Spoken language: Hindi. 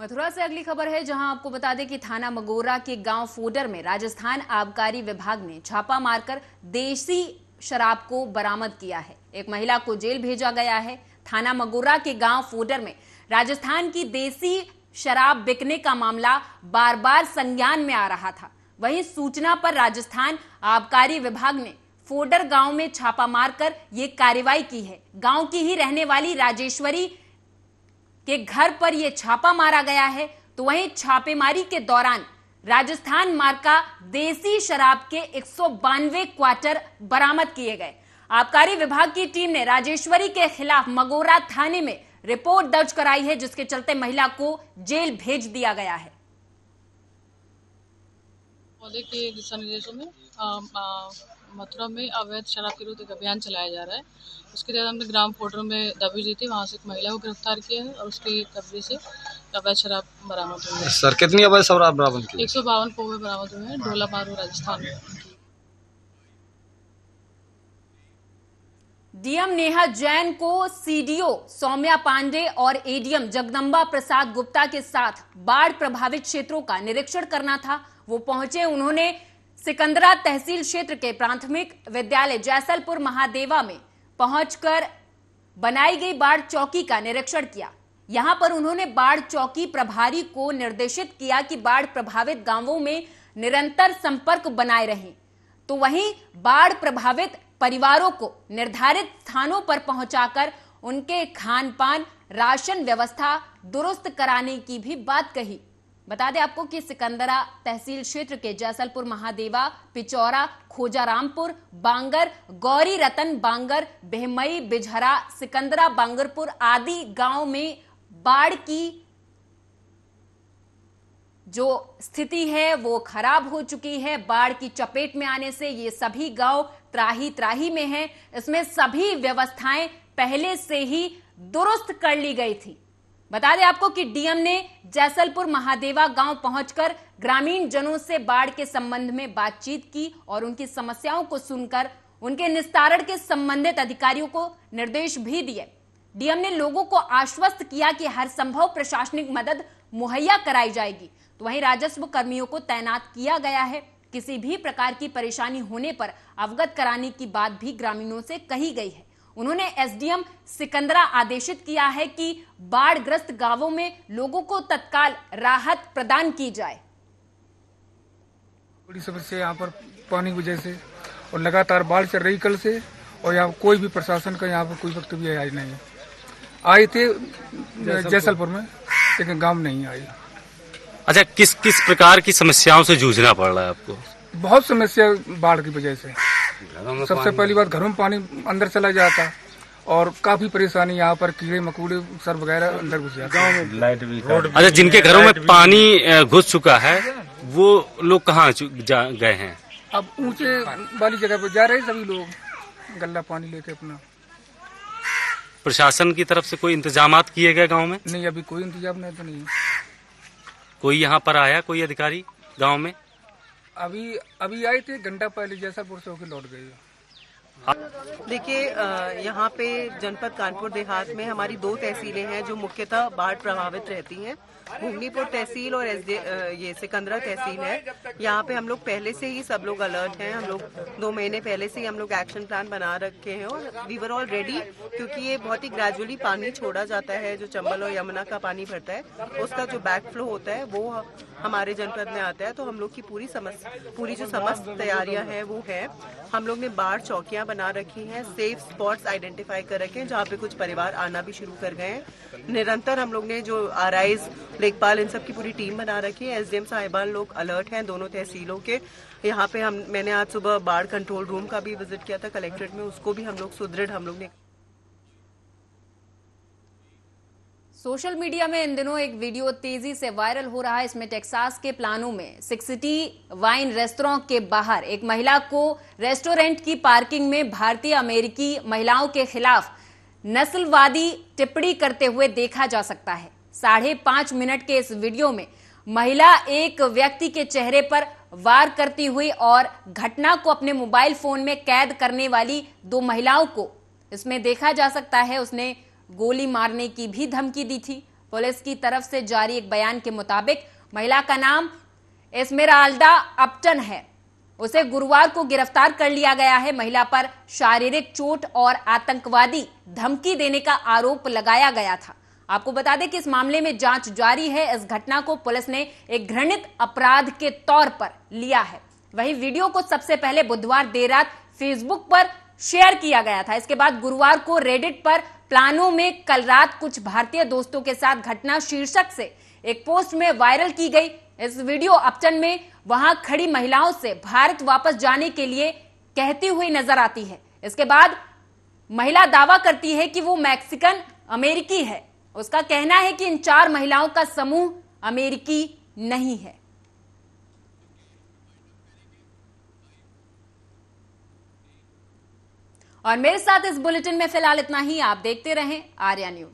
मथुरा से अगली खबर है जहां आपको बता दें कि थाना मगोरा के गांव फोडर में राजस्थान आबकारी विभाग ने छापा मारकर देसी शराब को बरामद किया है एक महिला को जेल भेजा गया है थाना मगोरा के गांव फोडर में राजस्थान की देसी शराब बिकने का मामला बार बार संज्ञान में आ रहा था वहीं सूचना पर राजस्थान आबकारी विभाग ने फोडर गांव में छापा मारकर ये कार्रवाई की है गांव की ही रहने वाली राजेश्वरी के घर पर यह छापा मारा गया है तो वहीं छापेमारी के दौरान राजस्थान मार्का देसी शराब के एक क्वार्टर बरामद किए गए आबकारी विभाग की टीम ने राजेश्वरी के खिलाफ मगोरा थाने में रिपोर्ट दर्ज कराई है जिसके चलते महिला को जेल भेज दिया गया है के दिशा निर्देशों में मथुरा में अवैध शराब के विरुद्ध एक अभियान चलाया जा रहा है उसके तहत हमने ग्राम फोटो में दबी दी थी वहाँ से एक महिला को गिरफ्तार किया है और उसके कब्जे से अवैध शराब बरामद हुई है सर कितनी अवैध शराब बरामद की एक सौ बावन पोवे बरामद हुए हैं डोला मारू राजस्थान में डीएम नेहा जैन को सीडीओ सौम्या पांडे और एडीएम जगदम्बा प्रसाद गुप्ता के साथ बाढ़ प्रभावित क्षेत्रों का निरीक्षण करना था वो पहुंचे उन्होंने सिकंदरा तहसील क्षेत्र के प्राथमिक विद्यालय जैसलपुर महादेवा में पहुंचकर बनाई गई बाढ़ चौकी का निरीक्षण किया यहां पर उन्होंने बाढ़ चौकी प्रभारी को निर्देशित किया कि बाढ़ प्रभावित गांवों में निरंतर संपर्क बनाए रहें तो वहीं बाढ़ प्रभावित परिवारों को निर्धारित स्थानों पर पहुंचाकर उनके खान पान राशन व्यवस्था दुरुस्त कराने की भी बात कही बता दें आपको कि सिकंदरा तहसील क्षेत्र के जैसलपुर महादेवा पिचौरा खोजारामपुर बांगर गौरी रतन बांगर बेहमई बिजहरा सिकंदरा बांगरपुर आदि गांव में बाढ़ की जो स्थिति है वो खराब हो चुकी है बाढ़ की चपेट में आने से ये सभी गांव त्राही त्राही में हैं इसमें सभी व्यवस्थाएं पहले से ही दुरुस्त कर ली गई थी बता दें आपको कि डीएम ने जैसलपुर महादेवा गांव पहुंचकर ग्रामीण जनों से बाढ़ के संबंध में बातचीत की और उनकी समस्याओं को सुनकर उनके निस्तारण के संबंधित अधिकारियों को निर्देश भी दिए डीएम ने लोगों को आश्वस्त किया कि हर संभव प्रशासनिक मदद मुहैया कराई जाएगी तो वहीं राजस्व कर्मियों को तैनात किया गया है किसी भी प्रकार की परेशानी होने पर अवगत कराने की बात भी ग्रामीणों से कही गई है उन्होंने एसडीएम सिकंदरा आदेशित किया है कि बाढ़ग्रस्त गांवों में लोगों को तत्काल राहत प्रदान की जाए बड़ी समस्या यहाँ पर पानी की वजह से और लगातार बाढ़ चल रही कल से और यहाँ कोई भी प्रशासन का यहाँ पर कोई वक्त भी आया नहीं है आए थे जैसलपुर में लेकिन गांव नहीं आए अच्छा किस किस प्रकार की समस्याओं से जूझना पड़ रहा है आपको बहुत समस्या बाढ़ की वजह से सबसे पहली बात घरों में पानी अंदर चला जाता और काफी परेशानी यहाँ पर कीड़े मकोड़े सर वगैरह अंदर घुस जाते हैं लाइट भी अच्छा जिनके घरों में पानी घुस चुका है वो लोग कहाँ गए हैं अब ऊंचे वाली जगह पर जा रहे हैं सभी लोग गल्ला पानी लेके अपना प्रशासन की तरफ से कोई इंतजाम किए गए गांव में नहीं अभी कोई इंतजाम नहीं तो नहीं कोई यहाँ पर आया कोई अधिकारी गांव में अभी अभी आई थी घंटा पहले जैसा पुर होकर लौट गई देखिए यहाँ पे जनपद कानपुर देहात में हमारी दो तहसीलें हैं जो मुख्यतः बाढ़ प्रभावित रहती हैं घूमनीपुर तहसील और एस ये सिकंदरा तहसील है यहाँ पे हम लोग पहले से ही सब लोग अलर्ट हैं हम लोग दो महीने पहले से ही हम लोग एक्शन प्लान बना रखे हैं और वी वर ऑल रेडी क्योंकि ये बहुत ही ग्रेजुअली पानी छोड़ा जाता है जो चंबल और यमुना का पानी भरता है उसका जो बैक फ्लो होता है वो हमारे जनपद में आता है तो हम लोग की पूरी समस्त पूरी जो समस्त तैयारियां हैं वो है हम लोग ने बार चौकियां बना रखी हैं सेफ स्पॉट्स आइडेंटिफाई कर रखे हैं जहाँ पे कुछ परिवार आना भी शुरू कर गए हैं निरंतर हम लोग ने जो आर आईज लेखपाल इन सब की पूरी टीम बना रखी है एसडीएम साहिबान लोग अलर्ट हैं दोनों तहसीलों के यहाँ पे हम मैंने आज सुबह बाढ़ कंट्रोल रूम का भी विजिट किया था कलेक्ट्रेट में उसको भी हम लोग सुदृढ़ हम लोग ने सोशल मीडिया में इन दिनों एक वीडियो तेजी से वायरल हो रहा है इसमें टेक्सास के प्लानों में सिक्सिटी वाइन रेस्तरां के बाहर एक महिला को रेस्टोरेंट की पार्किंग में भारतीय अमेरिकी महिलाओं के खिलाफ नस्लवादी टिप्पणी करते हुए देखा जा सकता है साढ़े पांच मिनट के इस वीडियो में महिला एक व्यक्ति के चेहरे पर वार करती हुई और घटना को अपने मोबाइल फोन में कैद करने वाली दो महिलाओं को इसमें देखा जा सकता है उसने गोली मारने की भी धमकी दी थी पुलिस की तरफ से जारी एक बयान के मुताबिक महिला का नाम एस्मेराल्डा अपटन है उसे गुरुवार को गिरफ्तार कर लिया गया है महिला पर शारीरिक चोट और आतंकवादी धमकी देने का आरोप लगाया गया था आपको बता दें कि इस मामले में जांच जारी है इस घटना को पुलिस ने एक घृणित अपराध के तौर पर लिया है वही वीडियो को सबसे पहले बुधवार देर रात फेसबुक पर शेयर किया गया था इसके बाद गुरुवार को रेडिट पर प्लानों में कल रात कुछ भारतीय दोस्तों के साथ घटना शीर्षक से एक पोस्ट में वायरल की गई इस वीडियो अपचन में वहां खड़ी महिलाओं से भारत वापस जाने के लिए कहती हुई नजर आती है इसके बाद महिला दावा करती है कि वो मैक्सिकन अमेरिकी है उसका कहना है कि इन चार महिलाओं का समूह अमेरिकी नहीं है और मेरे साथ इस बुलेटिन में फिलहाल इतना ही आप देखते रहें आर्या न्यूज